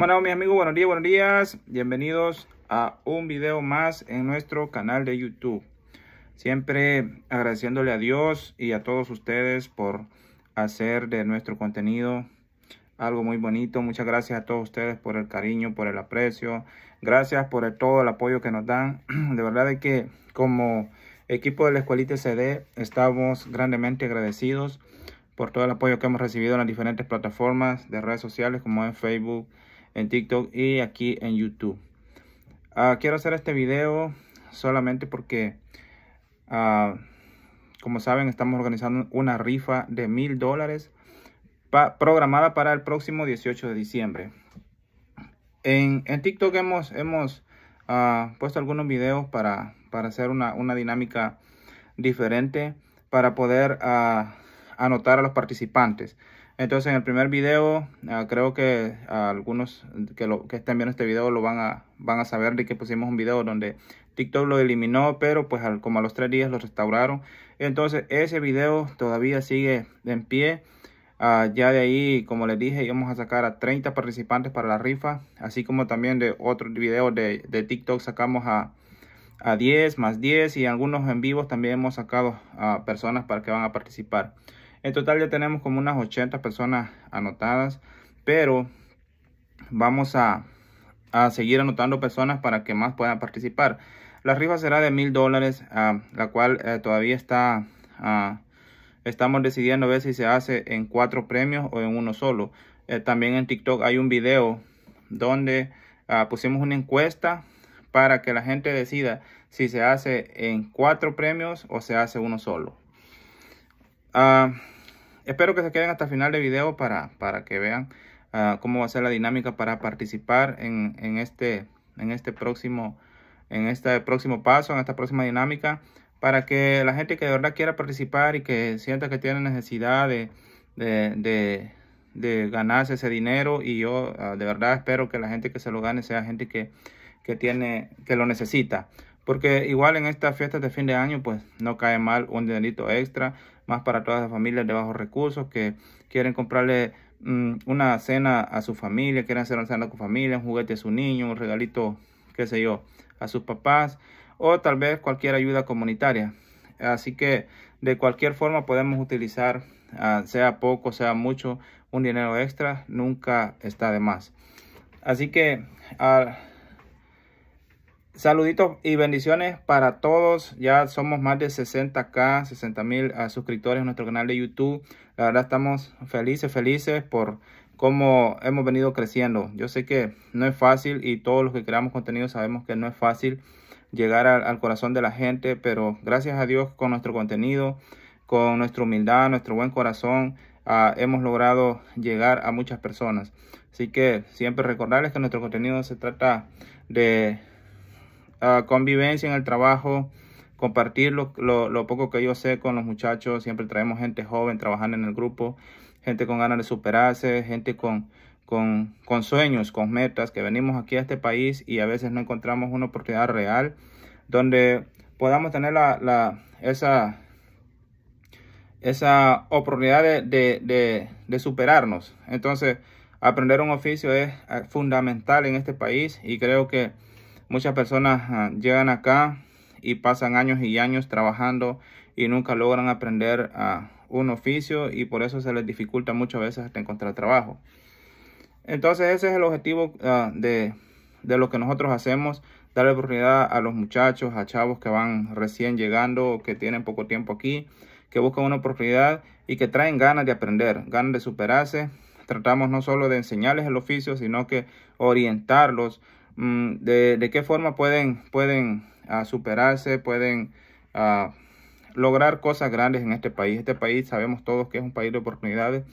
¿Cómo andamos mis amigos? Buenos días, buenos días. Bienvenidos a un video más en nuestro canal de YouTube. Siempre agradeciéndole a Dios y a todos ustedes por hacer de nuestro contenido algo muy bonito. Muchas gracias a todos ustedes por el cariño, por el aprecio. Gracias por todo el apoyo que nos dan. De verdad que como equipo de la Escuelita CD estamos grandemente agradecidos por todo el apoyo que hemos recibido en las diferentes plataformas de redes sociales como en Facebook, en TikTok y aquí en YouTube. Ah, quiero hacer este video solamente porque, ah, como saben, estamos organizando una rifa de mil dólares programada para el próximo 18 de diciembre. En, TikTok hemos, hemos ah, puesto algunos videos para, hacer una, una, dinámica diferente para poder anotar a los participantes. Entonces en el primer video ah, creo que ah, algunos que, lo, que, estén viendo este video lo van a, van a saber de que pusimos un video donde TikTok lo eliminó, pero pues como a los tres días lo restauraron. Entonces ese video todavía sigue en pie. Ah, ya de ahí, como les dije, íbamos a sacar a 30 participantes para la rifa, así como también de otros videos de, TikTok sacamos a, a 10 más 10 y algunos en vivos también hemos sacado a personas para que van a participar. En total ya tenemos como unas 80 personas anotadas, pero vamos a, seguir anotando personas para que más puedan participar. La rifa será de mil dólares, ah, la cual eh, todavía está, ah, estamos decidiendo ver si se hace en cuatro premios o en uno solo. Eh, también en TikTok hay un video donde ah, pusimos una encuesta para que la gente decida si se hace en cuatro premios o se hace uno solo. Ah, espero que se queden hasta el final del video para, que vean ah, cómo va a ser la dinámica para participar en, en, este, en, este próximo, en este próximo paso, en esta próxima dinámica. Para que la gente que de verdad quiera participar y que sienta que tiene necesidad de, ganarse ese dinero. Y yo ah, de verdad espero que la gente que se lo gane sea gente que, que, tiene, que lo necesita. Porque igual en estas fiestas de fin de año, pues no cae mal un dinerito extra, más para todas las familias de bajos recursos que quieren comprarle mm, una cena a su familia, quieren hacer una cena con familia, un juguete a su niño, un regalito, qué sé yo, a sus papás, o tal vez cualquier ayuda comunitaria. Así que de cualquier forma podemos utilizar, ah, sea poco, sea mucho, un dinero extra, nunca está de más. Así que al... Saluditos y bendiciones para todos. Ya somos más de 60k, 60 mil ah, suscriptores en nuestro canal de YouTube. La verdad estamos felices, felices por cómo hemos venido creciendo. Yo sé que no es fácil y todos los que creamos contenido sabemos que no es fácil llegar al, corazón de la gente, pero gracias a Dios con nuestro contenido, con nuestra humildad, nuestro buen corazón, ah, hemos logrado llegar a muchas personas. Así que siempre recordarles que nuestro contenido se trata de Ah, convivencia en el trabajo, compartir lo, poco que yo sé con los muchachos. Siempre traemos gente joven trabajando en el grupo, gente con ganas de superarse, gente con, con, con sueños, con metas, que venimos aquí a este país y a veces no encontramos una oportunidad real donde podamos tener la, esa, esa oportunidad de, superarnos. Entonces, aprender un oficio es ah, fundamental en este país y creo que Muchas personas ah, llegan acá y pasan años y años trabajando y nunca logran aprender a ah, un oficio y por eso se les dificulta muchas veces encontrar trabajo. Entonces ese es el objetivo ah, de, de, lo que nosotros hacemos, darle oportunidad a los muchachos, a chavos que van recién llegando, que tienen poco tiempo aquí, que buscan una oportunidad y que traen ganas de aprender, ganas de superarse. Tratamos no solo de enseñarles el oficio, sino que orientarlos Mm, de, qué forma pueden, pueden ah, superarse, pueden ah, lograr cosas grandes en este país. Este país sabemos todos que es un país de oportunidades,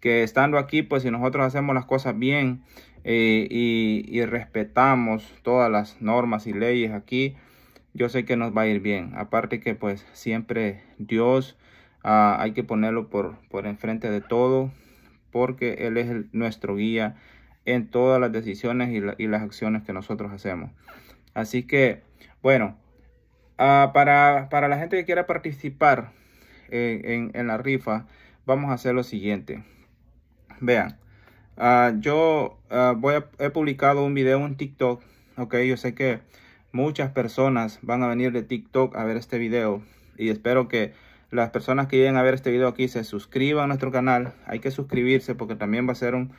que estando aquí, pues si nosotros hacemos las cosas bien eh, y, y, respetamos todas las normas y leyes aquí, yo sé que nos va a ir bien. Aparte que pues siempre Dios ah, hay que ponerlo por, por enfrente de todo, porque Él es nuestro guía en todas las decisiones y, las acciones que nosotros hacemos. Así que, bueno, ah, para, para, la gente que quiera participar eh, en, la rifa, vamos a hacer lo siguiente. Vean, ah, yo ah, voy a, he publicado un video en TikTok, ok, yo sé que muchas personas van a venir de TikTok a ver este video y espero que las personas que lleguen a ver este video aquí se suscriban a nuestro canal. Hay que suscribirse porque también va a ser un,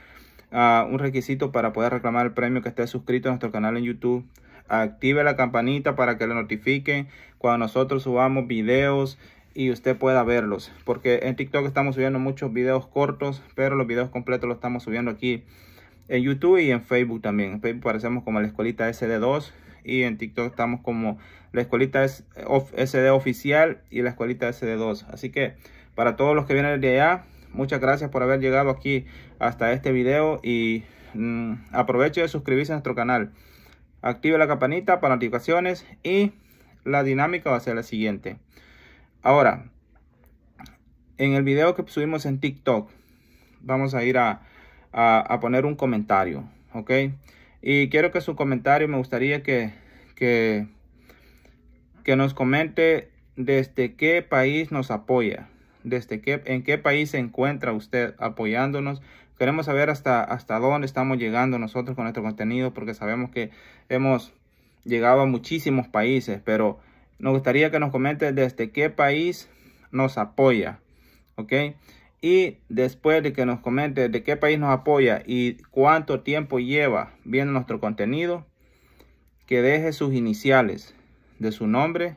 un requisito para poder reclamar el premio que esté suscrito a nuestro canal en YouTube. Active la campanita para que le notifiquen cuando nosotros subamos videos y usted pueda verlos. Porque en TikTok estamos subiendo muchos videos cortos, pero los videos completos los estamos subiendo aquí en YouTube y en Facebook también. En Facebook parecemos como la escuelita SD2 y en TikTok estamos como la escuelita SD oficial y la escuelita SD2. Así que para todos los que vienen de allá, muchas gracias por haber llegado aquí hasta este video y mm, aproveche de suscribirse a nuestro canal. Active la campanita para notificaciones y la dinámica va a ser la siguiente. Ahora, en el video que subimos en TikTok, vamos a ir a, poner un comentario, ¿ok? Y quiero que su comentario me gustaría que, que, que nos comente desde qué país nos apoya desde qué, en qué país se encuentra usted apoyándonos. Queremos saber hasta, hasta dónde estamos llegando nosotros con nuestro contenido, porque sabemos que hemos llegado a muchísimos países, pero nos gustaría que nos comente desde qué país nos apoya, ¿ok? Y después de que nos comente de qué país nos apoya y cuánto tiempo lleva viendo nuestro contenido, que deje sus iniciales de su nombre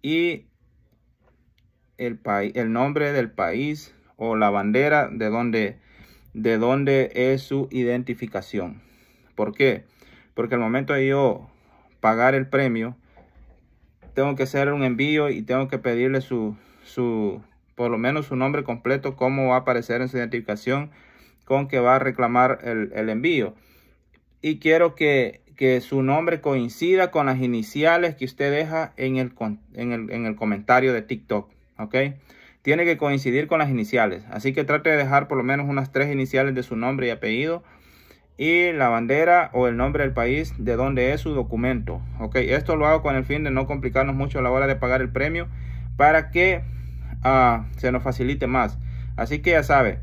y el, país, el nombre del país o la bandera de donde, de donde es su identificación. ¿Por qué? Porque al momento de yo pagar el premio, tengo que hacer un envío y tengo que pedirle su, por lo menos su nombre completo, cómo va a aparecer en su identificación, con que va a reclamar el, envío. Y quiero que, su nombre coincida con las iniciales que usted deja en el, en el, en el comentario de TikTok. ¿ok? Tiene que coincidir con las iniciales. Así que trate de dejar por lo menos unas tres iniciales de su nombre y apellido. Y la bandera o el nombre del país de donde es su documento. ¿ok? Esto lo hago con el fin de no complicarnos mucho a la hora de pagar el premio. Para que ah, se nos facilite más. Así que ya sabe.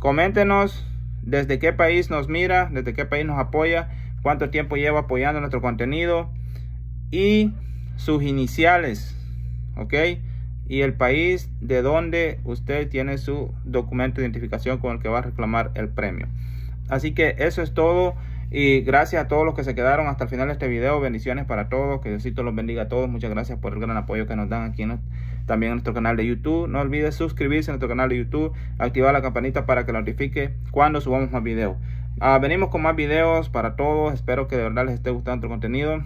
Coméntenos desde qué país nos mira. Desde qué país nos apoya. Cuánto tiempo lleva apoyando nuestro contenido. Y sus iniciales. ¿Ok? y el país de donde usted tiene su documento de identificación con el que va a reclamar el premio. Así que eso es todo y gracias a todos los que se quedaron hasta el final de este video. Bendiciones para todos, que Diosito los bendiga a todos. Muchas gracias por el gran apoyo que nos dan aquí también en nuestro canal de YouTube. No olvides suscribirse a nuestro canal de YouTube, activar la campanita para que notifique cuando subamos más videos. Ah, venimos con más videos para todos. Espero que de verdad les esté gustando nuestro contenido.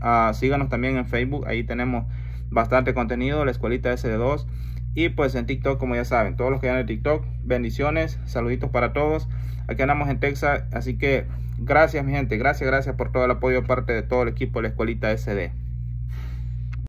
Ah, síganos también en Facebook. Ahí tenemos bastante contenido, la escuelita SD2. Y pues en TikTok, como ya saben, todos los que están en TikTok, bendiciones, saluditos para todos. Aquí andamos en Texas, así que gracias mi gente, gracias, gracias por todo el apoyo parte de todo el equipo de la escuelita SD.